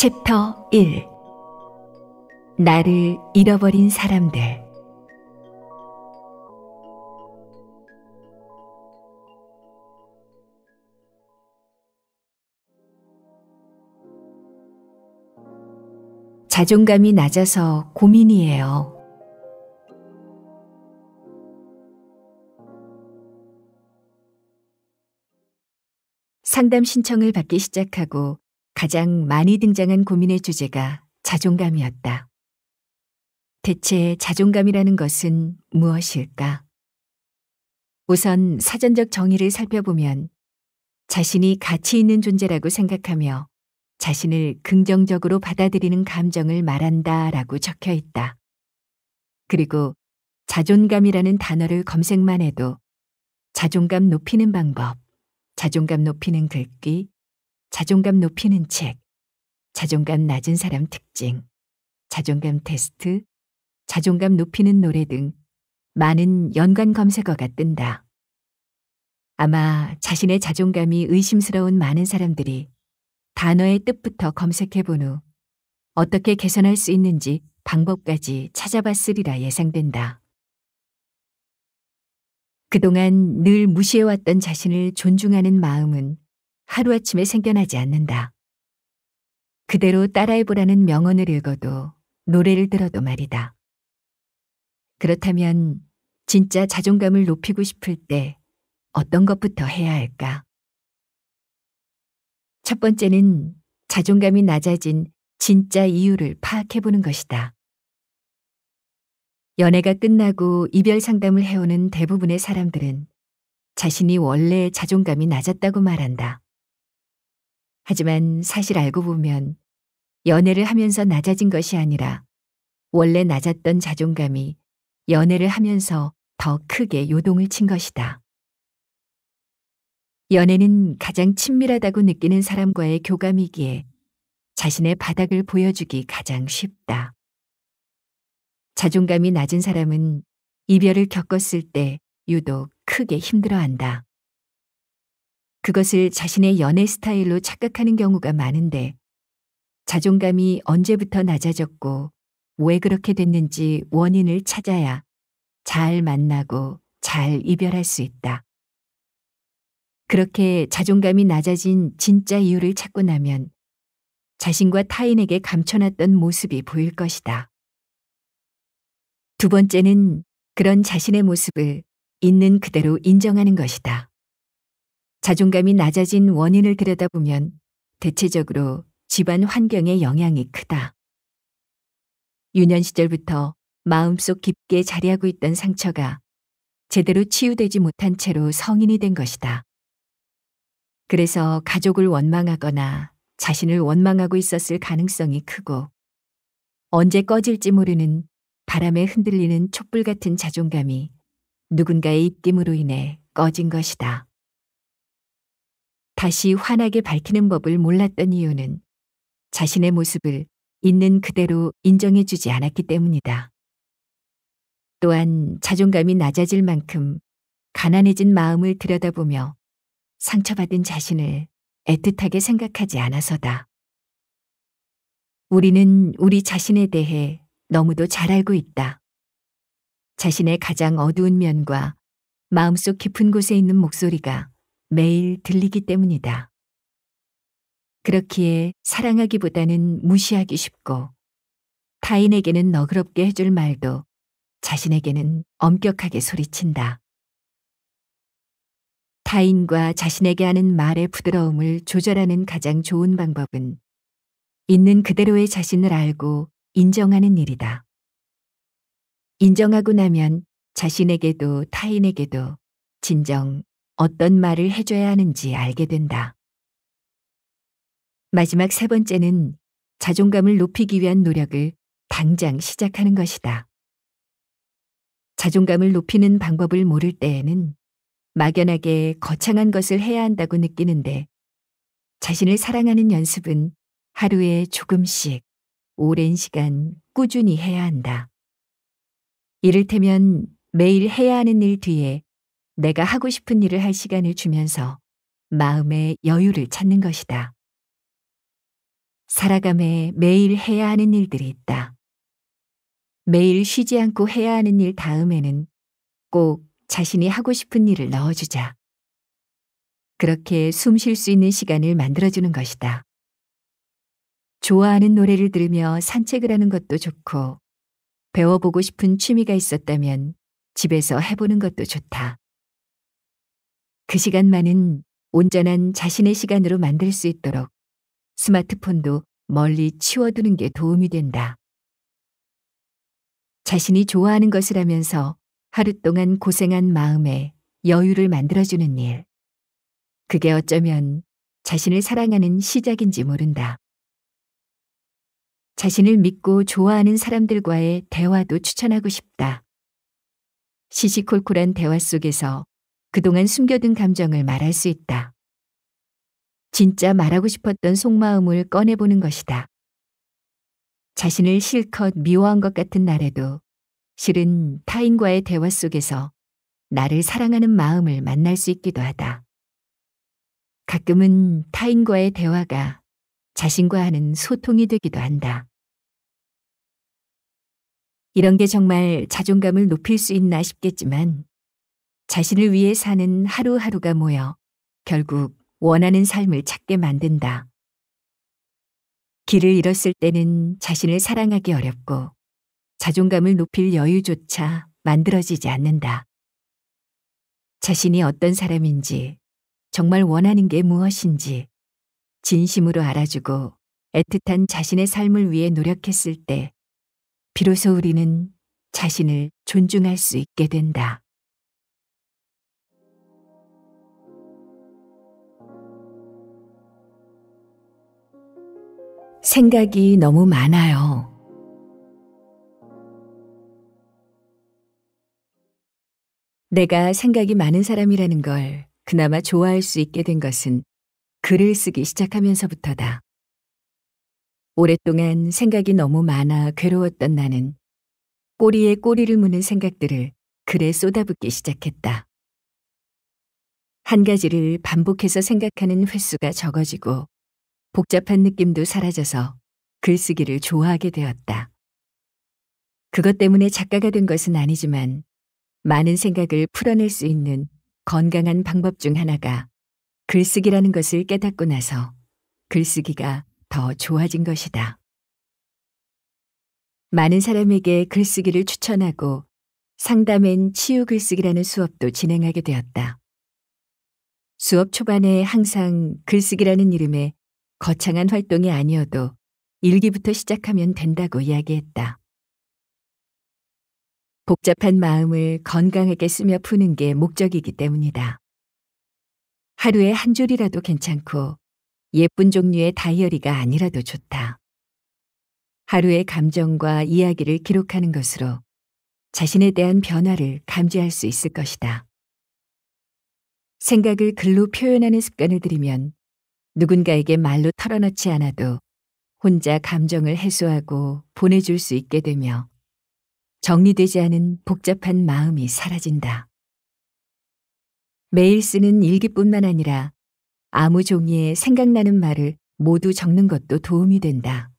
챕터 1 나를 잃어버린 사람들 자존감이 낮아서 고민이에요. 상담 신청을 받기 시작하고 가장 많이 등장한 고민의 주제가 자존감이었다. 대체 자존감이라는 것은 무엇일까? 우선 사전적 정의를 살펴보면 자신이 가치 있는 존재라고 생각하며 자신을 긍정적으로 받아들이는 감정을 말한다 라고 적혀 있다. 그리고 자존감이라는 단어를 검색만 해도 자존감 높이는 방법, 자존감 높이는 글귀, 자존감 높이는 책, 자존감 낮은 사람 특징, 자존감 테스트, 자존감 높이는 노래 등 많은 연관 검색어가 뜬다. 아마 자신의 자존감이 의심스러운 많은 사람들이 단어의 뜻부터 검색해 본 후 어떻게 개선할 수 있는지 방법까지 찾아봤으리라 예상된다. 그동안 늘 무시해왔던 자신을 존중하는 마음은 하루아침에 생겨나지 않는다. 그대로 따라해보라는 명언을 읽어도 노래를 들어도 말이다. 그렇다면 진짜 자존감을 높이고 싶을 때 어떤 것부터 해야 할까? 첫 번째는 자존감이 낮아진 진짜 이유를 파악해보는 것이다. 연애가 끝나고 이별 상담을 해오는 대부분의 사람들은 자신이 원래 자존감이 낮았다고 말한다. 하지만 사실 알고 보면 연애를 하면서 낮아진 것이 아니라 원래 낮았던 자존감이 연애를 하면서 더 크게 요동을 친 것이다. 연애는 가장 친밀하다고 느끼는 사람과의 교감이기에 자신의 바닥을 보여주기 가장 쉽다. 자존감이 낮은 사람은 이별을 겪었을 때 유독 크게 힘들어한다. 그것을 자신의 연애 스타일로 착각하는 경우가 많은데 자존감이 언제부터 낮아졌고 왜 그렇게 됐는지 원인을 찾아야 잘 만나고 잘 이별할 수 있다. 그렇게 자존감이 낮아진 진짜 이유를 찾고 나면 자신과 타인에게 감춰놨던 모습이 보일 것이다. 두 번째는 그런 자신의 모습을 있는 그대로 인정하는 것이다. 자존감이 낮아진 원인을 들여다보면 대체적으로 집안 환경의 영향이 크다. 유년 시절부터 마음속 깊게 자리하고 있던 상처가 제대로 치유되지 못한 채로 성인이 된 것이다. 그래서 가족을 원망하거나 자신을 원망하고 있었을 가능성이 크고 언제 꺼질지 모르는 바람에 흔들리는 촛불 같은 자존감이 누군가의 입김으로 인해 꺼진 것이다. 다시 환하게 밝히는 법을 몰랐던 이유는 자신의 모습을 있는 그대로 인정해주지 않았기 때문이다. 또한 자존감이 낮아질 만큼 가난해진 마음을 들여다보며 상처받은 자신을 애틋하게 생각하지 않아서다. 우리는 우리 자신에 대해 너무도 잘 알고 있다. 자신의 가장 어두운 면과 마음속 깊은 곳에 있는 목소리가 매일 들리기 때문이다. 그렇기에 사랑하기보다는 무시하기 쉽고 타인에게는 너그럽게 해줄 말도 자신에게는 엄격하게 소리친다. 타인과 자신에게 하는 말의 부드러움을 조절하는 가장 좋은 방법은 있는 그대로의 자신을 알고 인정하는 일이다. 인정하고 나면 자신에게도 타인에게도 진정 어떤 말을 해줘야 하는지 알게 된다. 마지막 세 번째는 자존감을 높이기 위한 노력을 당장 시작하는 것이다. 자존감을 높이는 방법을 모를 때에는 막연하게 거창한 것을 해야 한다고 느끼는데 자신을 사랑하는 연습은 하루에 조금씩 오랜 시간 꾸준히 해야 한다. 이를테면 매일 해야 하는 일 뒤에 내가 하고 싶은 일을 할 시간을 주면서 마음의 여유를 찾는 것이다. 살아감에 매일 해야 하는 일들이 있다. 매일 쉬지 않고 해야 하는 일 다음에는 꼭 자신이 하고 싶은 일을 넣어주자. 그렇게 숨 쉴 수 있는 시간을 만들어주는 것이다. 좋아하는 노래를 들으며 산책을 하는 것도 좋고, 배워보고 싶은 취미가 있었다면 집에서 해보는 것도 좋다. 그 시간만은 온전한 자신의 시간으로 만들 수 있도록 스마트폰도 멀리 치워두는 게 도움이 된다. 자신이 좋아하는 것을 하면서 하루 동안 고생한 마음에 여유를 만들어주는 일. 그게 어쩌면 자신을 사랑하는 시작인지 모른다. 자신을 믿고 좋아하는 사람들과의 대화도 추천하고 싶다. 시시콜콜한 대화 속에서 그동안 숨겨둔 감정을 말할 수 있다. 진짜 말하고 싶었던 속마음을 꺼내보는 것이다. 자신을 실컷 미워한 것 같은 날에도 실은 타인과의 대화 속에서 나를 사랑하는 마음을 만날 수 있기도 하다. 가끔은 타인과의 대화가 자신과 하는 소통이 되기도 한다. 이런 게 정말 자존감을 높일 수 있나 싶겠지만 자신을 위해 사는 하루하루가 모여 결국 원하는 삶을 찾게 만든다. 길을 잃었을 때는 자신을 사랑하기 어렵고 자존감을 높일 여유조차 만들어지지 않는다. 자신이 어떤 사람인지, 정말 원하는 게 무엇인지, 진심으로 알아주고 애틋한 자신의 삶을 위해 노력했을 때, 비로소 우리는 자신을 존중할 수 있게 된다. 생각이 너무 많아요. 내가 생각이 많은 사람이라는 걸 그나마 좋아할 수 있게 된 것은 글을 쓰기 시작하면서부터다. 오랫동안 생각이 너무 많아 괴로웠던 나는 꼬리에 꼬리를 무는 생각들을 글에 쏟아붓기 시작했다. 한 가지를 반복해서 생각하는 횟수가 적어지고 복잡한 느낌도 사라져서 글쓰기를 좋아하게 되었다. 그것 때문에 작가가 된 것은 아니지만 많은 생각을 풀어낼 수 있는 건강한 방법 중 하나가 글쓰기라는 것을 깨닫고 나서 글쓰기가 더 좋아진 것이다. 많은 사람에게 글쓰기를 추천하고 상담엔 치유 글쓰기라는 수업도 진행하게 되었다. 수업 초반에 항상 글쓰기라는 이름의 거창한 활동이 아니어도 일기부터 시작하면 된다고 이야기했다. 복잡한 마음을 건강하게 쓰며 푸는 게 목적이기 때문이다. 하루에 한 줄이라도 괜찮고 예쁜 종류의 다이어리가 아니라도 좋다. 하루의 감정과 이야기를 기록하는 것으로 자신에 대한 변화를 감지할 수 있을 것이다. 생각을 글로 표현하는 습관을 들이면 누군가에게 말로 털어놓지 않아도 혼자 감정을 해소하고 보내줄 수 있게 되며 정리되지 않은 복잡한 마음이 사라진다. 매일 쓰는 일기뿐만 아니라 아무 종이에 생각나는 말을 모두 적는 것도 도움이 된다.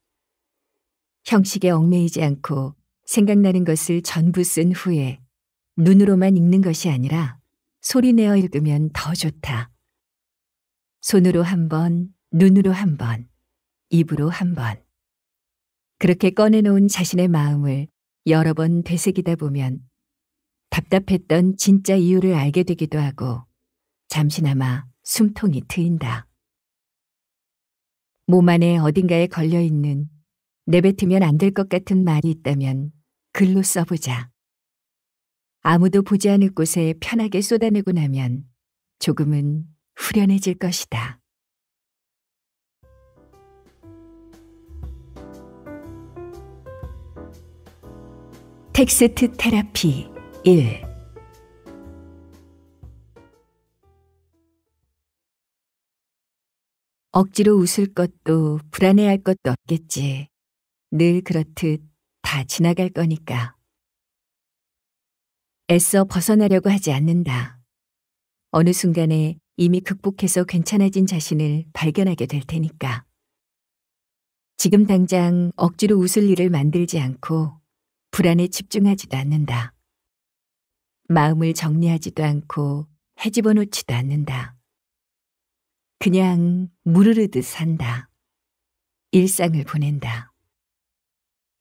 형식에 얽매이지 않고 생각나는 것을 전부 쓴 후에 눈으로만 읽는 것이 아니라 소리내어 읽으면 더 좋다. 손으로 한 번, 눈으로 한 번, 입으로 한 번. 그렇게 꺼내놓은 자신의 마음을 여러 번 되새기다 보면 답답했던 진짜 이유를 알게 되기도 하고 잠시나마 숨통이 트인다. 몸 안에 어딘가에 걸려있는 내뱉으면 안 될 것 같은 말이 있다면 글로 써보자. 아무도 보지 않을 곳에 편하게 쏟아내고 나면 조금은 후련해질 것이다. 텍스트 테라피 1 억지로 웃을 것도 불안해할 것도 없겠지. 늘 그렇듯 다 지나갈 거니까. 애써 벗어나려고 하지 않는다. 어느 순간에 이미 극복해서 괜찮아진 자신을 발견하게 될 테니까. 지금 당장 억지로 웃을 일을 만들지 않고 불안에 집중하지도 않는다. 마음을 정리하지도 않고 해집어 놓지도 않는다. 그냥 무르르듯 산다. 일상을 보낸다.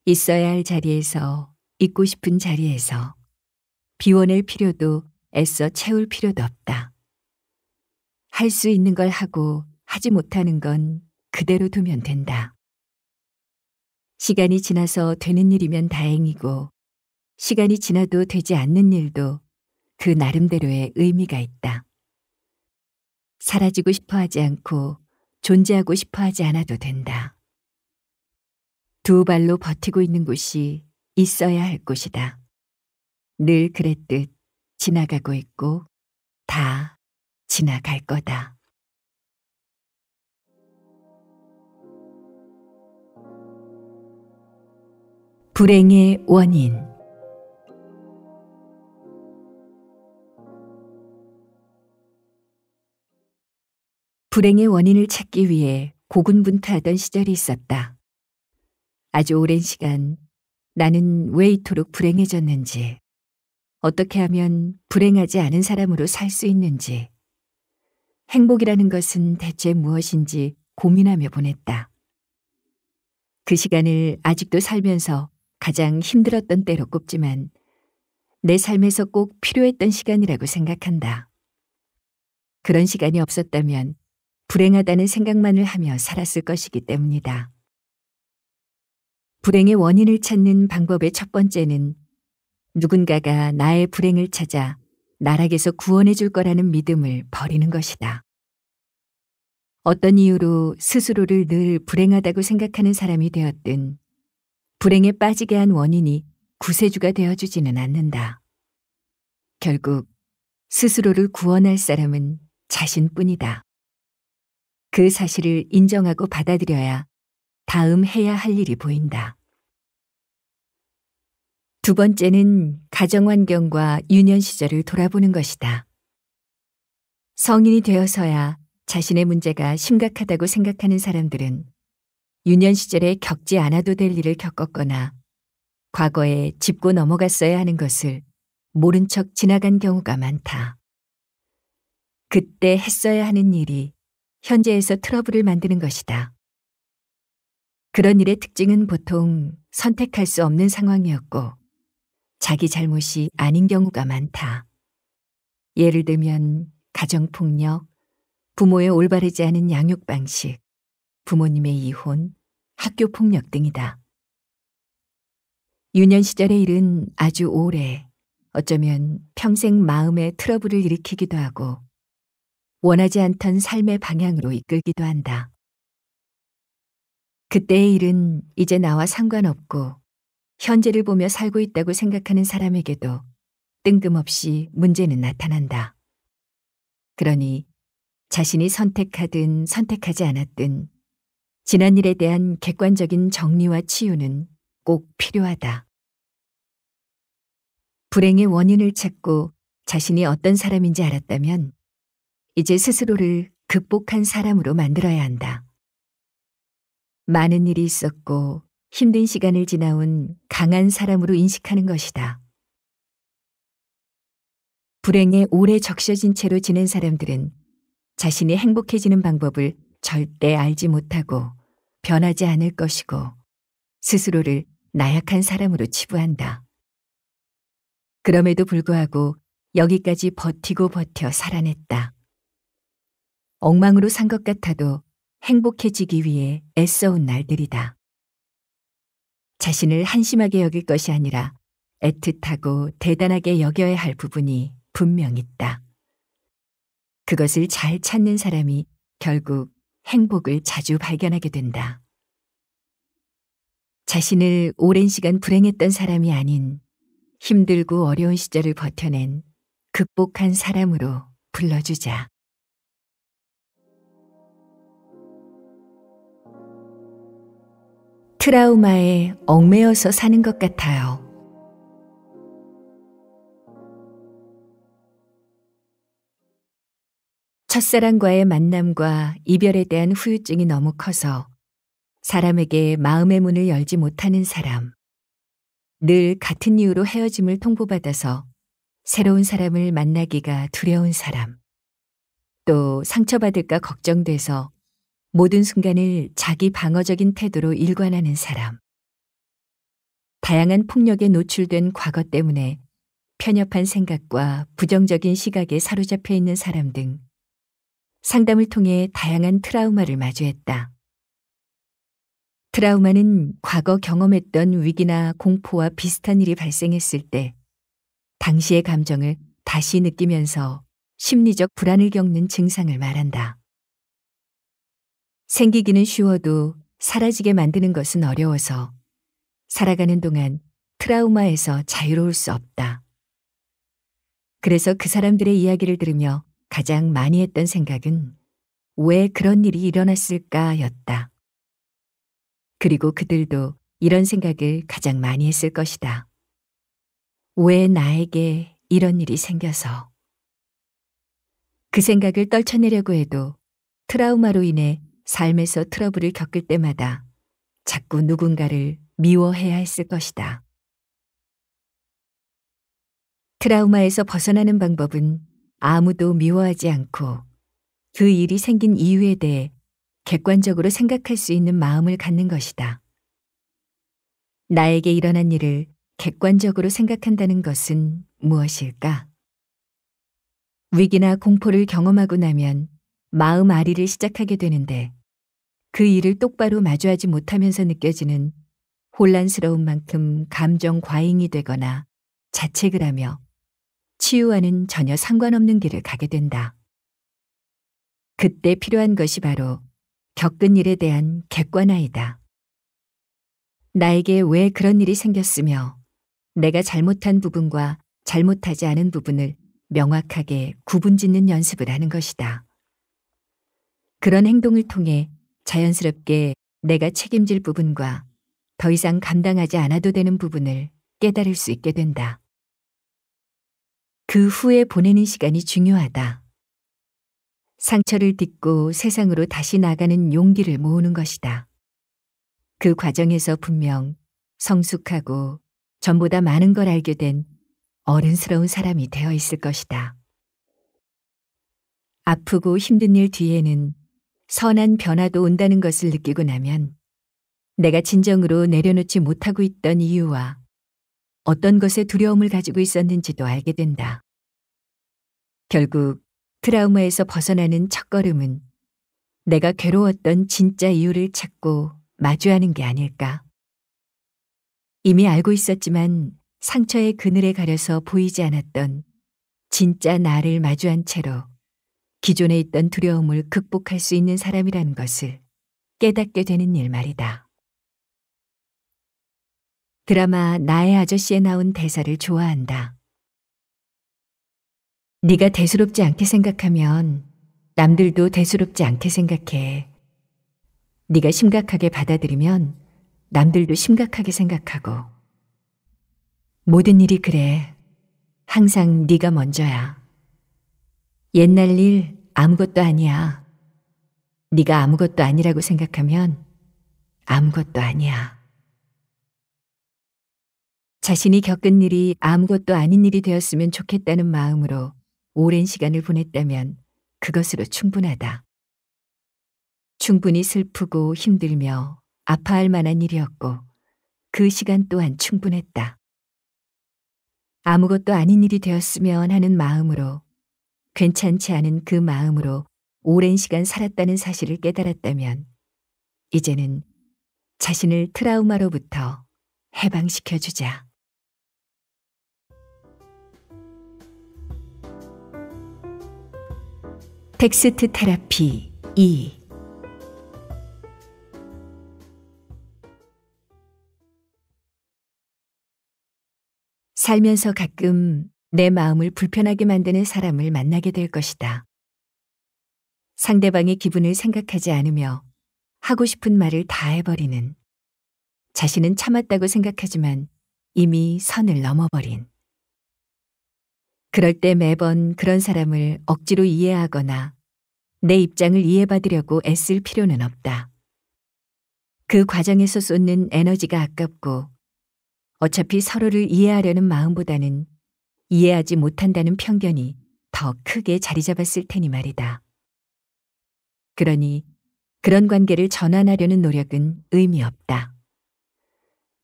있어야 할 자리에서 있고 싶은 자리에서 비워낼 필요도 애써 채울 필요도 없다. 할수 있는 걸 하고 하지 못하는 건 그대로 두면 된다. 시간이 지나서 되는 일이면 다행이고 시간이 지나도 되지 않는 일도 그 나름대로의 의미가 있다. 사라지고 싶어 하지 않고 존재하고 싶어 하지 않아도 된다. 두 발로 버티고 있는 곳이 있어야 할 곳이다. 늘 그랬듯 지나가고 있고 다 지나갈 거다. 불행의 원인 불행의 원인을 찾기 위해 고군분투하던 시절이 있었다. 아주 오랜 시간 나는 왜 이토록 불행해졌는지, 어떻게 하면 불행하지 않은 사람으로 살 수 있는지, 행복이라는 것은 대체 무엇인지 고민하며 보냈다. 그 시간을 아직도 살면서 가장 힘들었던 때로 꼽지만 내 삶에서 꼭 필요했던 시간이라고 생각한다. 그런 시간이 없었다면 불행하다는 생각만을 하며 살았을 것이기 때문이다. 불행의 원인을 찾는 방법의 첫 번째는 누군가가 나의 불행을 찾아 나락에서 구원해 줄 거라는 믿음을 버리는 것이다. 어떤 이유로 스스로를 늘 불행하다고 생각하는 사람이 되었든 불행에 빠지게 한 원인이 구세주가 되어주지는 않는다. 결국 스스로를 구원할 사람은 자신뿐이다. 그 사실을 인정하고 받아들여야 다음 해야 할 일이 보인다. 두 번째는 가정환경과 유년 시절을 돌아보는 것이다. 성인이 되어서야 자신의 문제가 심각하다고 생각하는 사람들은 유년 시절에 겪지 않아도 될 일을 겪었거나 과거에 짚고 넘어갔어야 하는 것을 모른 척 지나간 경우가 많다. 그때 했어야 하는 일이 현재에서 트러블을 만드는 것이다. 그런 일의 특징은 보통 선택할 수 없는 상황이었고 자기 잘못이 아닌 경우가 많다. 예를 들면 가정폭력, 부모의 올바르지 않은 양육 방식, 부모님의 이혼, 학교폭력 등이다. 유년 시절의 일은 아주 오래, 어쩌면 평생 마음의 트러블을 일으키기도 하고 원하지 않던 삶의 방향으로 이끌기도 한다. 그때의 일은 이제 나와 상관없고 현재를 보며 살고 있다고 생각하는 사람에게도 뜬금없이 문제는 나타난다. 그러니 자신이 선택하든 선택하지 않았든 지난 일에 대한 객관적인 정리와 치유는 꼭 필요하다. 불행의 원인을 찾고 자신이 어떤 사람인지 알았다면 이제 스스로를 극복한 사람으로 만들어야 한다. 많은 일이 있었고 힘든 시간을 지나온 강한 사람으로 인식하는 것이다. 불행에 오래 적셔진 채로 지낸 사람들은 자신이 행복해지는 방법을 절대 알지 못하고 변하지 않을 것이고 스스로를 나약한 사람으로 치부한다. 그럼에도 불구하고 여기까지 버티고 버텨 살아냈다. 엉망으로 산 것 같아도 행복해지기 위해 애써온 날들이다. 자신을 한심하게 여길 것이 아니라 애틋하고 대단하게 여겨야 할 부분이 분명 있다. 그것을 잘 찾는 사람이 결국 행복을 자주 발견하게 된다. 자신을 오랜 시간 불행했던 사람이 아닌 힘들고 어려운 시절을 버텨낸 극복한 사람으로 불러주자. 트라우마에 얽매여서 사는 것 같아요. 첫사랑과의 만남과 이별에 대한 후유증이 너무 커서 사람에게 마음의 문을 열지 못하는 사람. 늘 같은 이유로 헤어짐을 통보받아서 새로운 사람을 만나기가 두려운 사람. 또 상처받을까 걱정돼서 모든 순간을 자기 방어적인 태도로 일관하는 사람. 다양한 폭력에 노출된 과거 때문에 편협한 생각과 부정적인 시각에 사로잡혀 있는 사람 등 상담을 통해 다양한 트라우마를 마주했다. 트라우마는 과거 경험했던 위기나 공포와 비슷한 일이 발생했을 때 당시의 감정을 다시 느끼면서 심리적 불안을 겪는 증상을 말한다. 생기기는 쉬워도 사라지게 만드는 것은 어려워서 살아가는 동안 트라우마에서 자유로울 수 없다. 그래서 그 사람들의 이야기를 들으며 가장 많이 했던 생각은 왜 그런 일이 일어났을까 였다. 그리고 그들도 이런 생각을 가장 많이 했을 것이다. 왜 나에게 이런 일이 생겨서. 그 생각을 떨쳐내려고 해도 트라우마로 인해 삶에서 트러블을 겪을 때마다 자꾸 누군가를 미워해야 했을 것이다. 트라우마에서 벗어나는 방법은 아무도 미워하지 않고 그 일이 생긴 이유에 대해 객관적으로 생각할 수 있는 마음을 갖는 것이다. 나에게 일어난 일을 객관적으로 생각한다는 것은 무엇일까? 위기나 공포를 경험하고 나면 마음 아리를 시작하게 되는데 그 일을 똑바로 마주하지 못하면서 느껴지는 혼란스러운 만큼 감정 과잉이 되거나 자책을 하며 치유와는 전혀 상관없는 길을 가게 된다. 그때 필요한 것이 바로 겪은 일에 대한 객관화이다. 나에게 왜 그런 일이 생겼으며 내가 잘못한 부분과 잘못하지 않은 부분을 명확하게 구분 짓는 연습을 하는 것이다. 그런 행동을 통해 자연스럽게 내가 책임질 부분과 더 이상 감당하지 않아도 되는 부분을 깨달을 수 있게 된다. 그 후에 보내는 시간이 중요하다. 상처를 딛고 세상으로 다시 나가는 용기를 모으는 것이다. 그 과정에서 분명 성숙하고 전보다 많은 걸 알게 된 어른스러운 사람이 되어 있을 것이다. 아프고 힘든 일 뒤에는 선한 변화도 온다는 것을 느끼고 나면 내가 진정으로 내려놓지 못하고 있던 이유와 어떤 것에 두려움을 가지고 있었는지도 알게 된다. 결국 트라우마에서 벗어나는 첫걸음은 내가 괴로웠던 진짜 이유를 찾고 마주하는 게 아닐까. 이미 알고 있었지만 상처의 그늘에 가려서 보이지 않았던 진짜 나를 마주한 채로 기존에 있던 두려움을 극복할 수 있는 사람이라는 것을 깨닫게 되는 일 말이다. 드라마 나의 아저씨에 나온 대사를 좋아한다. 네가 대수롭지 않게 생각하면 남들도 대수롭지 않게 생각해. 네가 심각하게 받아들이면 남들도 심각하게 생각하고. 모든 일이 그래. 항상 네가 먼저야. 옛날 일 아무것도 아니야. 네가 아무것도 아니라고 생각하면 아무것도 아니야. 자신이 겪은 일이 아무것도 아닌 일이 되었으면 좋겠다는 마음으로 오랜 시간을 보냈다면 그것으로 충분하다. 충분히 슬프고 힘들며 아파할 만한 일이었고 그 시간 또한 충분했다. 아무것도 아닌 일이 되었으면 하는 마음으로 괜찮지 않은 그 마음으로 오랜 시간 살았다는 사실을 깨달았다면 이제는 자신을 트라우마로부터 해방시켜 주자. 텍스트 테라피 2 살면서 가끔 내 마음을 불편하게 만드는 사람을 만나게 될 것이다. 상대방의 기분을 생각하지 않으며 하고 싶은 말을 다 해버리는 자신은 참았다고 생각하지만 이미 선을 넘어버린 그럴 때 매번 그런 사람을 억지로 이해하거나 내 입장을 이해받으려고 애쓸 필요는 없다. 그 과정에서 쏟는 에너지가 아깝고 어차피 서로를 이해하려는 마음보다는 이해하지 못한다는 편견이 더 크게 자리 잡았을 테니 말이다. 그러니 그런 관계를 전환하려는 노력은 의미 없다.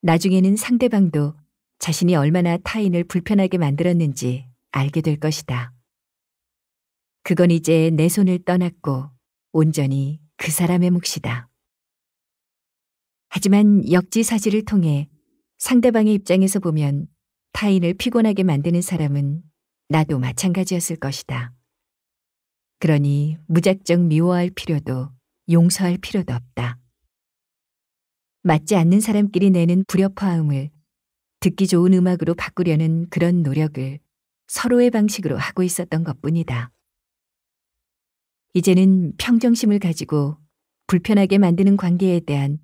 나중에는 상대방도 자신이 얼마나 타인을 불편하게 만들었는지 알게 될 것이다. 그건 이제 내 손을 떠났고 온전히 그 사람의 몫이다. 하지만 역지사지를 통해 상대방의 입장에서 보면 타인을 피곤하게 만드는 사람은 나도 마찬가지였을 것이다. 그러니 무작정 미워할 필요도 용서할 필요도 없다. 맞지 않는 사람끼리 내는 불협화음을 듣기 좋은 음악으로 바꾸려는 그런 노력을 서로의 방식으로 하고 있었던 것 뿐이다. 이제는 평정심을 가지고 불편하게 만드는 관계에 대한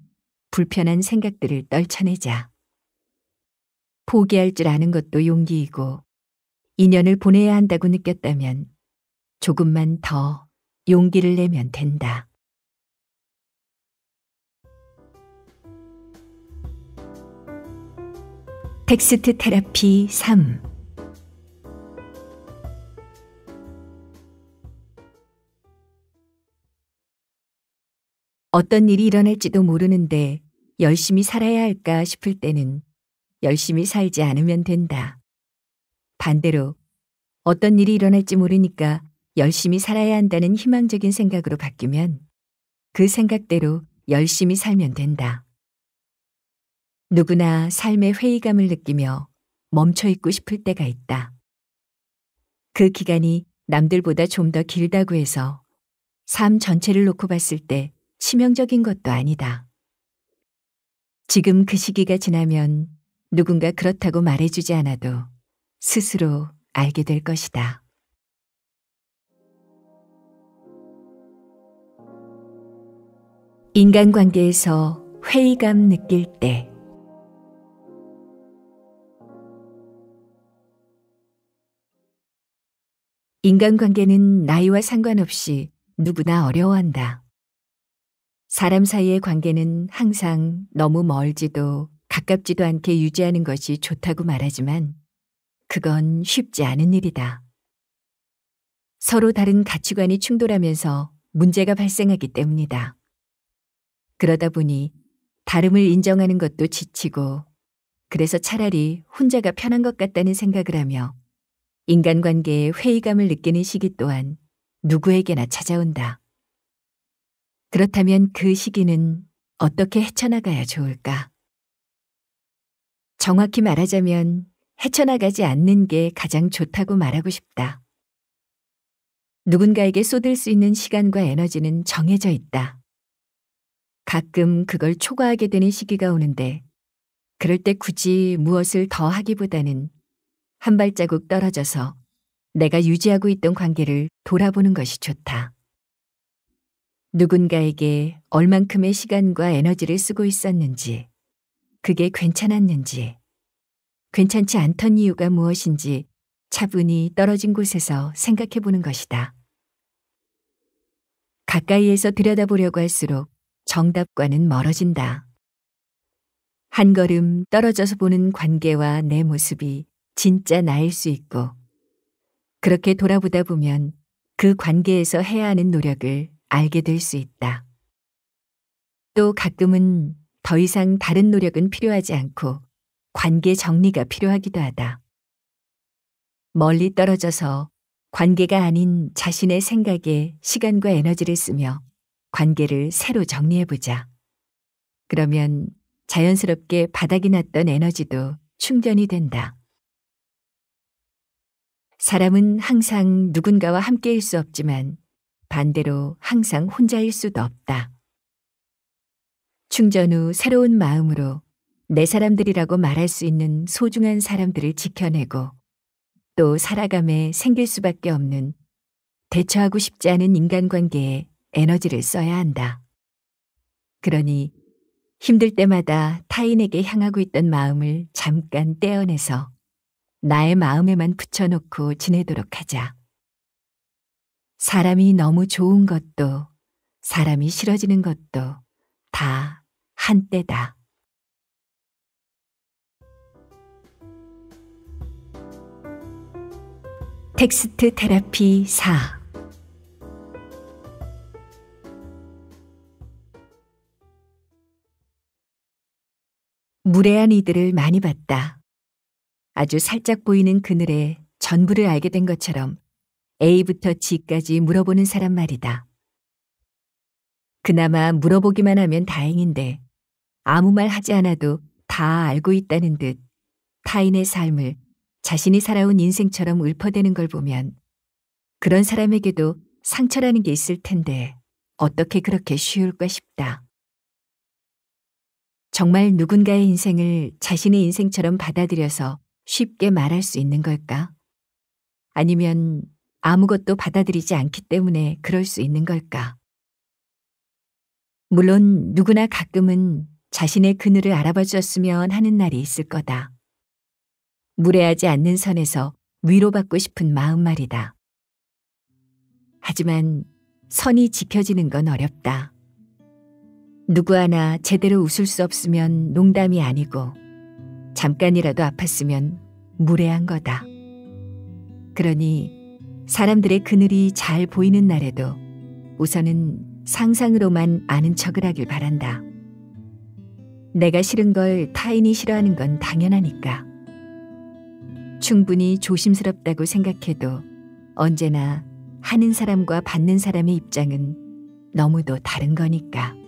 불편한 생각들을 떨쳐내자. 포기할 줄 아는 것도 용기이고 인연을 보내야 한다고 느꼈다면 조금만 더 용기를 내면 된다. 텍스트 테라피 3 어떤 일이 일어날지도 모르는데 열심히 살아야 할까 싶을 때는 열심히 살지 않으면 된다. 반대로 어떤 일이 일어날지 모르니까 열심히 살아야 한다는 희망적인 생각으로 바뀌면 그 생각대로 열심히 살면 된다. 누구나 삶의 회의감을 느끼며 멈춰 있고 싶을 때가 있다. 그 기간이 남들보다 좀 더 길다고 해서 삶 전체를 놓고 봤을 때 치명적인 것도 아니다. 지금 그 시기가 지나면 누군가 그렇다고 말해주지 않아도 스스로 알게 될 것이다. 인간관계에서 회의감 느낄 때 인간관계는 나이와 상관없이 누구나 어려워한다. 사람 사이의 관계는 항상 너무 멀지도 가깝지도 않게 유지하는 것이 좋다고 말하지만 그건 쉽지 않은 일이다. 서로 다른 가치관이 충돌하면서 문제가 발생하기 때문이다. 그러다 보니 다름을 인정하는 것도 지치고 그래서 차라리 혼자가 편한 것 같다는 생각을 하며 인간관계에 회의감을 느끼는 시기 또한 누구에게나 찾아온다. 그렇다면 그 시기는 어떻게 헤쳐나가야 좋을까? 정확히 말하자면 헤쳐나가지 않는 게 가장 좋다고 말하고 싶다. 누군가에게 쏟을 수 있는 시간과 에너지는 정해져 있다. 가끔 그걸 초과하게 되는 시기가 오는데 그럴 때 굳이 무엇을 더 하기보다는 한 발자국 떨어져서 내가 유지하고 있던 관계를 돌아보는 것이 좋다. 누군가에게 얼만큼의 시간과 에너지를 쓰고 있었는지, 그게 괜찮았는지, 괜찮지 않던 이유가 무엇인지 차분히 떨어진 곳에서 생각해 보는 것이다. 가까이에서 들여다보려고 할수록 정답과는 멀어진다. 한 걸음 떨어져서 보는 관계와 내 모습이 진짜 나일 수 있고, 그렇게 돌아보다 보면 그 관계에서 해야 하는 노력을 알게 될 수 있다. 또 가끔은 더 이상 다른 노력은 필요하지 않고 관계 정리가 필요하기도 하다. 멀리 떨어져서 관계가 아닌 자신의 생각에 시간과 에너지를 쓰며 관계를 새로 정리해보자. 그러면 자연스럽게 바닥이 났던 에너지도 충전이 된다. 사람은 항상 누군가와 함께일 수 없지만 반대로 항상 혼자일 수도 없다. 충전 후 새로운 마음으로 내 사람들이라고 말할 수 있는 소중한 사람들을 지켜내고 또 살아감에 생길 수밖에 없는 대처하고 싶지 않은 인간관계에 에너지를 써야 한다. 그러니 힘들 때마다 타인에게 향하고 있던 마음을 잠깐 떼어내서 나의 마음에만 붙여놓고 지내도록 하자. 사람이 너무 좋은 것도 사람이 싫어지는 것도 다 한때다. 텍스트 테라피 4 무례한 이들을 많이 봤다. 아주 살짝 보이는 그늘에 전부를 알게 된 것처럼 A부터 G까지 물어보는 사람 말이다. 그나마 물어보기만 하면 다행인데 아무 말 하지 않아도 다 알고 있다는 듯 타인의 삶을 자신이 살아온 인생처럼 읊어대는 걸 보면 그런 사람에게도 상처라는 게 있을 텐데 어떻게 그렇게 쉬울까 싶다. 정말 누군가의 인생을 자신의 인생처럼 받아들여서 쉽게 말할 수 있는 걸까? 아니면 아무것도 받아들이지 않기 때문에 그럴 수 있는 걸까? 물론 누구나 가끔은 자신의 그늘을 알아봐 주었으면 하는 날이 있을 거다. 무례하지 않는 선에서 위로받고 싶은 마음말이다. 하지만 선이 지켜지는 건 어렵다. 누구 하나 제대로 웃을 수 없으면 농담이 아니고 잠깐이라도 아팠으면 무례한 거다. 그러니 사람들의 그늘이 잘 보이는 날에도 우선은 상상으로만 아는 척을 하길 바란다. 내가 싫은 걸 타인이 싫어하는 건 당연하니까. 충분히 조심스럽다고 생각해도 언제나 하는 사람과 받는 사람의 입장은 너무도 다른 거니까.